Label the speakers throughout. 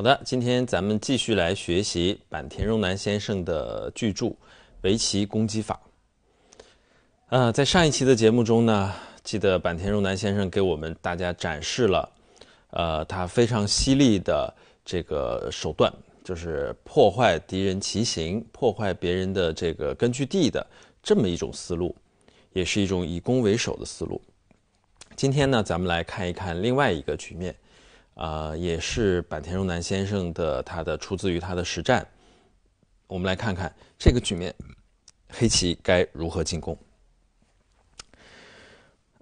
Speaker 1: 好的，今天咱们继续来学习坂田荣南先生的巨著《围棋攻击法》。呃，在上一期的节目中呢，记得坂田荣南先生给我们大家展示了，呃，他非常犀利的这个手段，就是破坏敌人棋形、破坏别人的这个根据地的这么一种思路，也是一种以攻为守的思路。今天呢，咱们来看一看另外一个局面。啊，也是坂田荣南先生的，他的出自于他的实战。我们来看看这个局面，黑棋该如何进攻？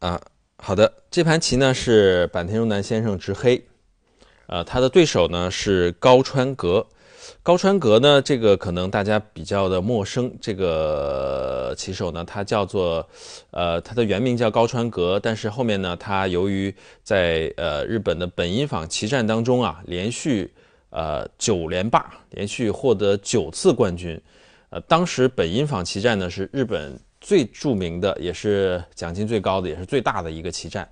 Speaker 1: 啊，好的，这盘棋呢是坂田荣南先生执黑，呃，他的对手呢是高川格。高川格呢？这个可能大家比较的陌生。这个棋手呢，他叫做，呃，他的原名叫高川格，但是后面呢，他由于在呃日本的本因坊棋战当中啊，连续呃九连霸，连续获得九次冠军。呃，当时本因坊棋战呢是日本最著名的，也是奖金最高的，也是最大的一个棋战。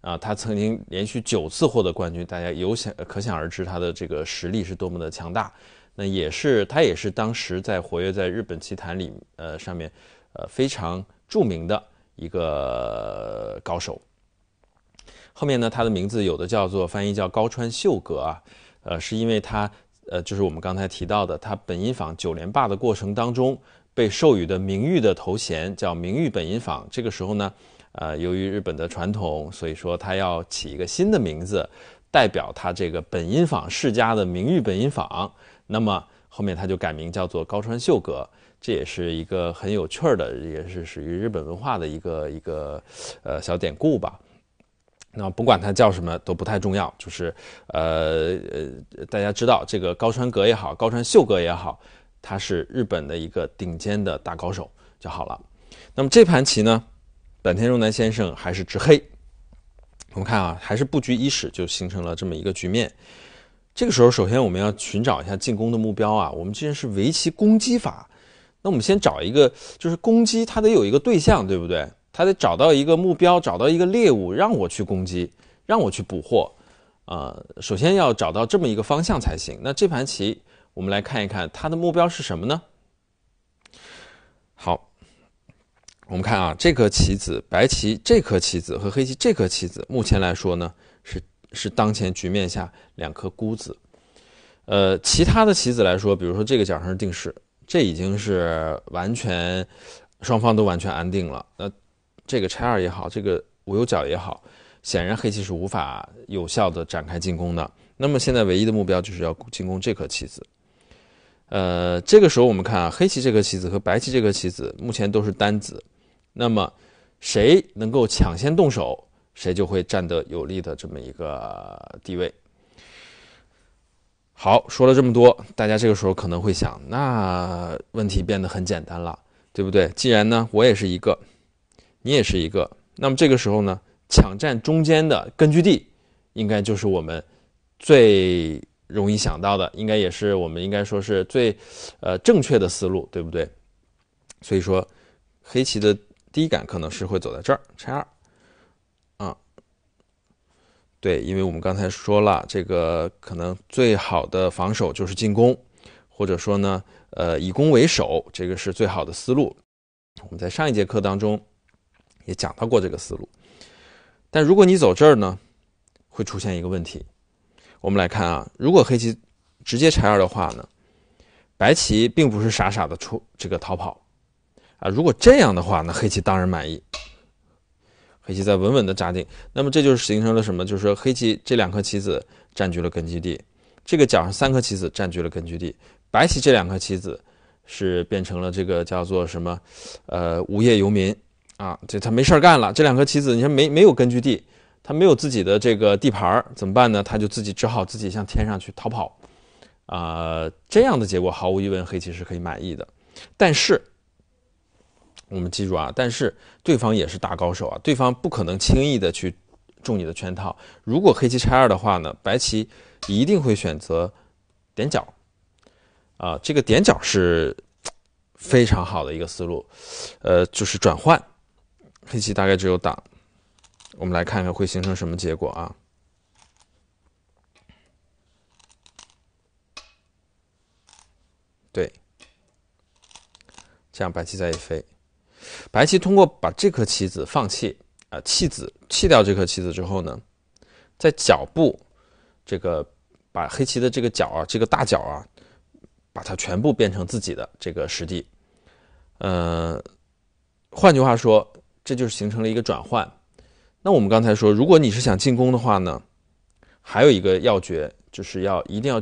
Speaker 1: 啊，他曾经连续九次获得冠军，大家有想可想而知他的这个实力是多么的强大。那也是他也是当时在活跃在日本棋坛里呃上面呃非常著名的一个高手。后面呢，他的名字有的叫做翻译叫高川秀格啊，呃是因为他呃就是我们刚才提到的他本因坊九连霸的过程当中被授予的名誉的头衔叫名誉本因坊，这个时候呢。呃，由于日本的传统，所以说他要起一个新的名字，代表他这个本因坊世家的名誉本因坊。那么后面他就改名叫做高川秀格，这也是一个很有趣儿的，也是属于日本文化的一个一个呃小典故吧。那不管他叫什么都不太重要，就是呃呃，大家知道这个高川阁也好，高川秀阁也好，他是日本的一个顶尖的大高手就好了。那么这盘棋呢？坂田荣南先生还是执黑，我们看啊，还是布局一始就形成了这么一个局面。这个时候，首先我们要寻找一下进攻的目标啊。我们既然是围棋攻击法，那我们先找一个，就是攻击，它得有一个对象，对不对？它得找到一个目标，找到一个猎物，让我去攻击，让我去捕获。啊，首先要找到这么一个方向才行。那这盘棋，我们来看一看它的目标是什么呢？好。我们看啊，这颗棋子白棋这颗棋子和黑棋这颗棋子，目前来说呢是是当前局面下两颗孤子。呃，其他的棋子来说，比如说这个角上是定式，这已经是完全双方都完全安定了。那这个拆二也好，这个无忧角也好，显然黑棋是无法有效的展开进攻的。那么现在唯一的目标就是要进攻这颗棋子。呃，这个时候我们看啊，黑棋这颗棋子和白棋这颗棋子目前都是单子。那么，谁能够抢先动手，谁就会占得有利的这么一个地位。好，说了这么多，大家这个时候可能会想，那问题变得很简单了，对不对？既然呢，我也是一个，你也是一个，那么这个时候呢，抢占中间的根据地，应该就是我们最容易想到的，应该也是我们应该说是最，呃，正确的思路，对不对？所以说，黑棋的。第一感可能是会走在这儿拆二啊，对，因为我们刚才说了，这个可能最好的防守就是进攻，或者说呢，呃，以攻为守，这个是最好的思路。我们在上一节课当中也讲到过这个思路。但如果你走这儿呢，会出现一个问题。我们来看啊，如果黑棋直接拆二的话呢，白棋并不是傻傻的出这个逃跑。啊，如果这样的话，那黑棋当然满意。黑棋在稳稳地扎定，那么这就是形成了什么？就是说，黑棋这两颗棋子占据了根据地，这个角上三颗棋子占据了根据地，白棋这两颗棋子是变成了这个叫做什么？呃，无业游民啊，这他没事干了。这两颗棋子，你看没没有根据地，他没有自己的这个地盘儿，怎么办呢？他就自己只好自己向天上去逃跑，啊，这样的结果毫无疑问，黑棋是可以满意的，但是。我们记住啊，但是对方也是大高手啊，对方不可能轻易的去中你的圈套。如果黑棋拆二的话呢，白棋一定会选择点角啊，这个点角是非常好的一个思路，呃，就是转换。黑棋大概只有挡，我们来看看会形成什么结果啊？对，这样白棋再一飞。白棋通过把这颗棋子放弃，啊，弃子弃掉这颗棋子之后呢，在脚部，这个把黑棋的这个角啊，这个大角啊，把它全部变成自己的这个实地，呃，换句话说，这就是形成了一个转换。那我们刚才说，如果你是想进攻的话呢，还有一个要诀，就是要一定要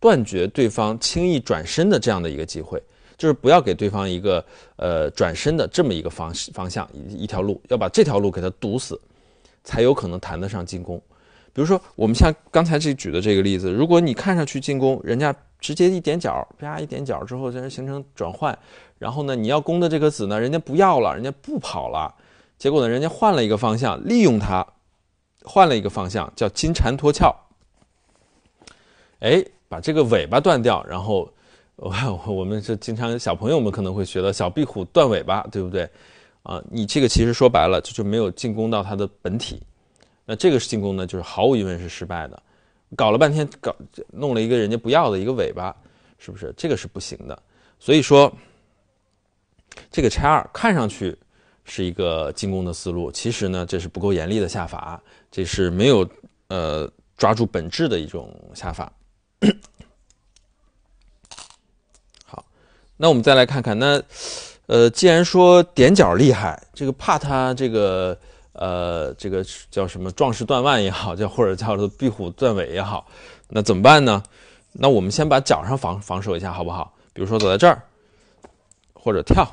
Speaker 1: 断绝对方轻易转身的这样的一个机会。就是不要给对方一个呃转身的这么一个方方向一一条路，要把这条路给他堵死，才有可能谈得上进攻。比如说，我们像刚才这举的这个例子，如果你看上去进攻，人家直接一点脚啪一点脚之后，咱形成转换，然后呢，你要攻的这个子呢，人家不要了，人家不跑了，结果呢，人家换了一个方向，利用它换了一个方向，叫金蝉脱壳，哎，把这个尾巴断掉，然后。我 我们是经常小朋友们可能会学的小壁虎断尾巴，对不对？啊，你这个其实说白了就就没有进攻到它的本体，那这个进攻呢就是毫无疑问是失败的。搞了半天搞弄了一个人家不要的一个尾巴，是不是？这个是不行的。所以说，这个拆二看上去是一个进攻的思路，其实呢这是不够严厉的下法，这是没有呃抓住本质的一种下法。那我们再来看看，那，呃，既然说点脚厉害，这个怕他这个，呃，这个叫什么？壮士断腕也好，叫或者叫做壁虎断尾也好，那怎么办呢？那我们先把脚上防防守一下，好不好？比如说走在这儿，或者跳，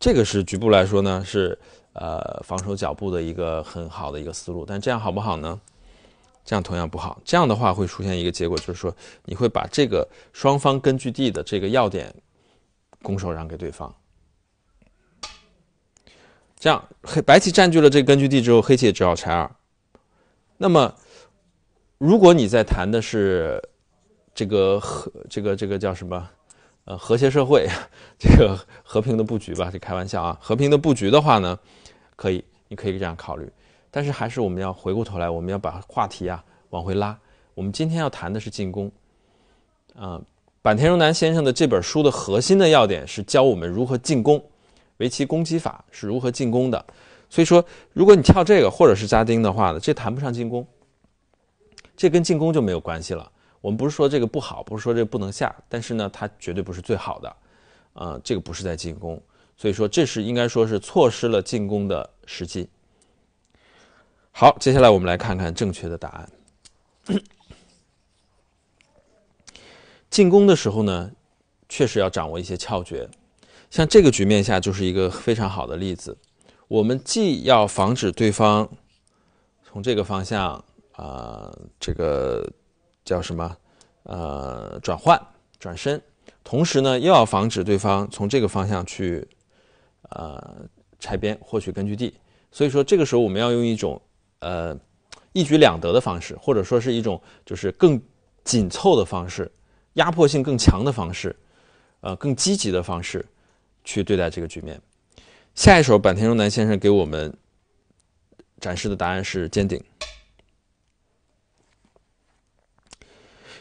Speaker 1: 这个是局部来说呢，是呃防守脚步的一个很好的一个思路。但这样好不好呢？这样同样不好。这样的话会出现一个结果，就是说你会把这个双方根据地的这个要点。拱手让给对方，这样黑白棋占据了这根据地之后，黑棋也只好拆二。那么，如果你在谈的是这个和这个这个叫什么呃和谐社会，这个和平的布局吧，这开玩笑啊，和平的布局的话呢，可以，你可以这样考虑。但是，还是我们要回过头来，我们要把话题啊往回拉。我们今天要谈的是进攻，啊。坂田荣南先生的这本书的核心的要点是教我们如何进攻，围棋攻击法是如何进攻的。所以说，如果你跳这个或者是扎丁的话呢，这谈不上进攻，这跟进攻就没有关系了。我们不是说这个不好，不是说这不能下，但是呢，它绝对不是最好的。啊，这个不是在进攻，所以说这是应该说是错失了进攻的时机。好，接下来我们来看看正确的答案。进攻的时候呢，确实要掌握一些窍诀。像这个局面下就是一个非常好的例子。我们既要防止对方从这个方向啊，这个叫什么？呃，转换、转身，同时呢，又要防止对方从这个方向去呃拆边、获取根据地。所以说，这个时候我们要用一种呃一举两得的方式，或者说是一种就是更紧凑的方式。压迫性更强的方式，呃，更积极的方式去对待这个局面。下一首坂田荣男先生给我们展示的答案是尖顶。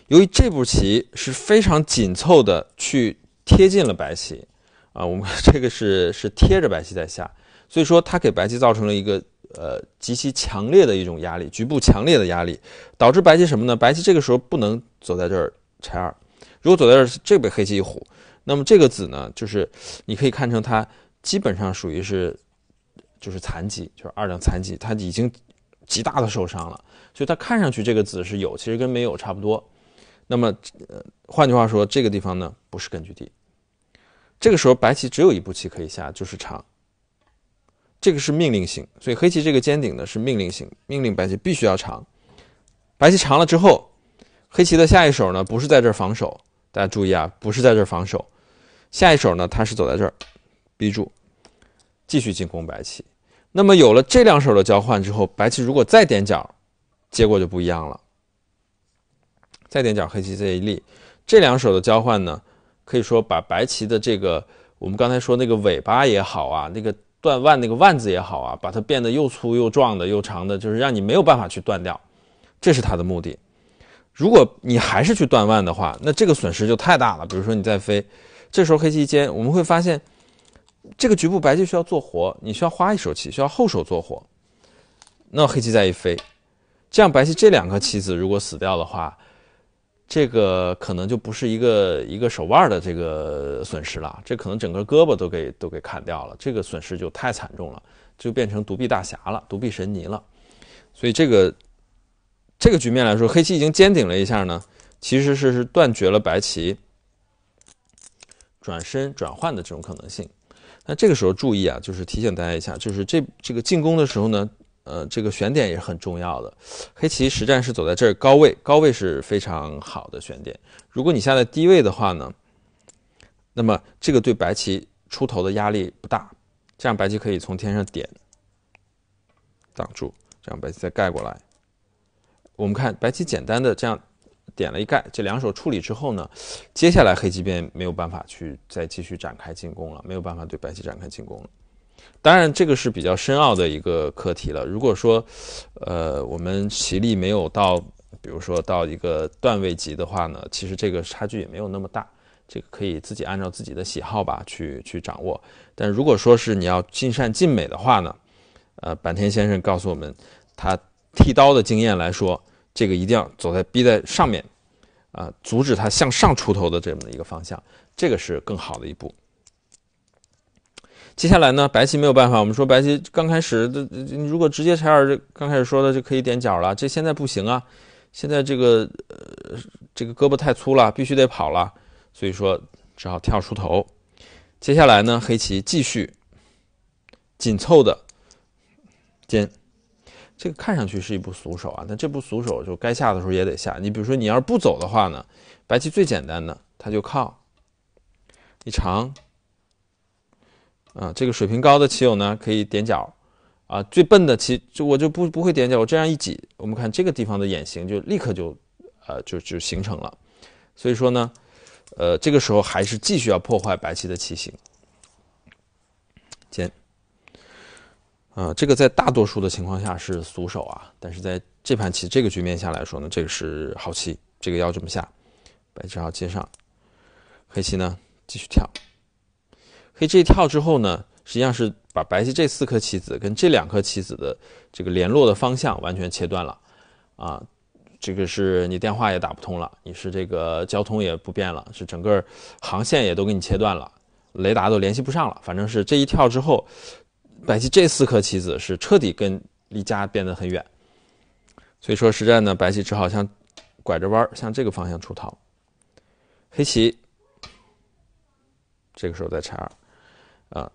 Speaker 1: 由于这步棋是非常紧凑的，去贴近了白棋，啊，我们 这个是是贴着白棋在下，所以说它给白棋造成了一个呃极其强烈的一种压力，局部强烈的压力，导致白棋什么呢？白棋这个时候不能走在这儿。拆二，如果走在这儿，这被黑棋一虎，那么这个子呢，就是你可以看成它基本上属于是，就是残疾，就是二等残疾，它已经极大的受伤了，所以它看上去这个子是有，其实跟没有差不多。那么换句话说，这个地方呢不是根据地。这个时候白棋只有一步棋可以下，就是长。这个是命令性，所以黑棋这个尖顶呢是命令性，命令白棋必须要长。白棋长了之后。黑棋的下一手呢，不是在这防守，大家注意啊，不是在这防守。下一手呢，他是走在这儿逼住，继续进攻白棋。那么有了这两手的交换之后，白棋如果再点角，结果就不一样了。再点角，黑棋这一立，这两手的交换呢，可以说把白棋的这个我们刚才说那个尾巴也好啊，那个断腕那个腕子也好啊，把它变得又粗又壮的，又长的，就是让你没有办法去断掉，这是它的目的。如果你还是去断腕的话，那这个损失就太大了。比如说你在飞，这时候黑棋尖，我们会发现这个局部白棋需要做活，你需要花一手棋，需要后手做活。那黑棋再一飞，这样白棋这两颗棋子如果死掉的话，这个可能就不是一个一个手腕的这个损失了，这可能整个胳膊都给都给砍掉了，这个损失就太惨重了，就变成独臂大侠了，独臂神尼了。所以这个。这个局面来说，黑棋已经坚顶了一下呢，其实是是断绝了白棋转身转换的这种可能性。那这个时候注意啊，就是提醒大家一下，就是这这个进攻的时候呢，呃，这个选点也是很重要的。黑棋实战是走在这儿高位，高位是非常好的选点。如果你下在低位的话呢，那么这个对白棋出头的压力不大，这样白棋可以从天上点挡住，这样白棋再盖过来。我们看白棋简单的这样点了一盖，这两手处理之后呢，接下来黑棋便没有办法去再继续展开进攻了，没有办法对白棋展开进攻了。当然，这个是比较深奥的一个课题了。如果说，呃，我们棋力没有到，比如说到一个段位级的话呢，其实这个差距也没有那么大，这个可以自己按照自己的喜好吧去去掌握。但如果说是你要尽善尽美的话呢，呃，坂田先生告诉我们，他。剃刀的经验来说，这个一定要走在逼在上面，啊，阻止它向上出头的这么的一个方向，这个是更好的一步。接下来呢，白棋没有办法，我们说白棋刚开始的，如果直接拆二，刚开始说的就可以点角了，这现在不行啊，现在这个这个胳膊太粗了，必须得跑了，所以说只好跳出头。接下来呢，黑棋继续紧凑的尖。这个看上去是一部俗手啊，但这部俗手就该下的时候也得下。你比如说，你要是不走的话呢，白棋最简单的，他就靠一长。啊，这个水平高的棋友呢，可以点角啊，最笨的棋就我就不不会点角，我这样一挤，我们看这个地方的眼型就立刻就呃就就形成了。所以说呢，呃，这个时候还是继续要破坏白棋的棋形，尖。呃，这个在大多数的情况下是俗手啊，但是在这盘棋这个局面下来说呢，这个是好棋，这个要这么下，白棋好接上，黑棋呢继续跳，黑这一跳之后呢，实际上是把白棋这四颗棋子跟这两颗棋子的这个联络的方向完全切断了啊，这个是你电话也打不通了，你是这个交通也不便了，是整个航线也都给你切断了，雷达都联系不上了，反正是这一跳之后。白棋这四颗棋子是彻底跟离家变得很远，所以说实战呢，白棋只好向拐着弯向这个方向出逃。黑棋这个时候再拆二，啊，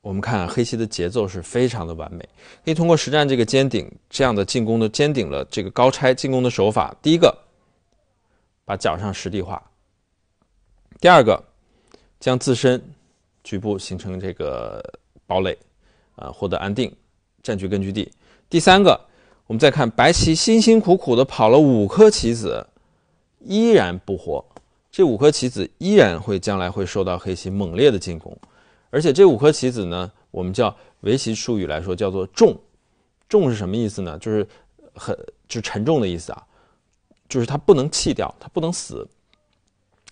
Speaker 1: 我们看黑棋的节奏是非常的完美，可以通过实战这个尖顶这样的进攻的尖顶了这个高拆进攻的手法，第一个把脚上实地化，第二个将自身局部形成这个。堡垒，啊，获得安定，占据根据地。第三个，我们再看白棋辛辛苦苦的跑了五颗棋子，依然不活。这五颗棋子依然会将来会受到黑棋猛烈的进攻。而且这五颗棋子呢，我们叫围棋术语来说叫做“重”。重是什么意思呢？就是很，就沉重的意思啊。就是它不能弃掉，它不能死，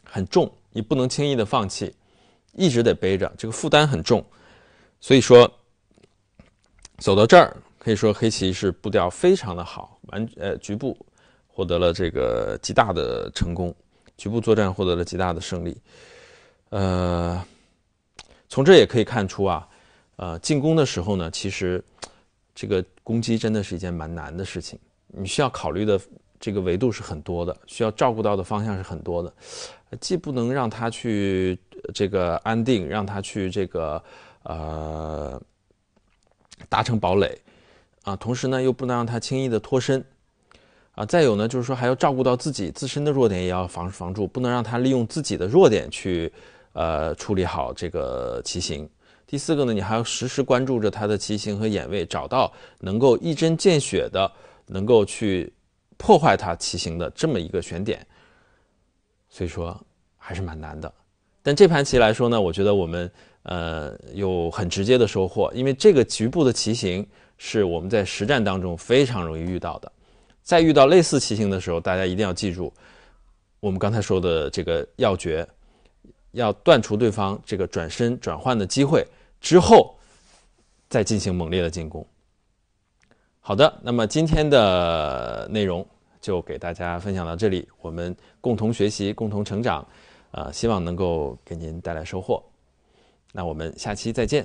Speaker 1: 很重，你不能轻易的放弃，一直得背着，这个负担很重。所以说，走到这儿可以说黑棋是步调非常的好，完呃局部获得了这个极大的成功，局部作战获得了极大的胜利。呃，从这也可以看出啊，呃进攻的时候呢，其实这个攻击真的是一件蛮难的事情，你需要考虑的这个维度是很多的，需要照顾到的方向是很多的，既不能让他去这个安定，让他去这个。呃，达成堡垒啊，同时呢又不能让他轻易的脱身啊。再有呢，就是说还要照顾到自己自身的弱点，也要防防住，不能让他利用自己的弱点去呃处理好这个骑行。第四个呢，你还要时时关注着他的骑行和眼位，找到能够一针见血的，能够去破坏他骑行的这么一个选点。所以说还是蛮难的。但这盘棋来说呢，我觉得我们。呃，有很直接的收获，因为这个局部的骑行是我们在实战当中非常容易遇到的。在遇到类似骑行的时候，大家一定要记住我们刚才说的这个要诀：要断除对方这个转身转换的机会之后，再进行猛烈的进攻。好的，那么今天的内容就给大家分享到这里，我们共同学习，共同成长，啊，希望能够给您带来收获。那我们下期再见。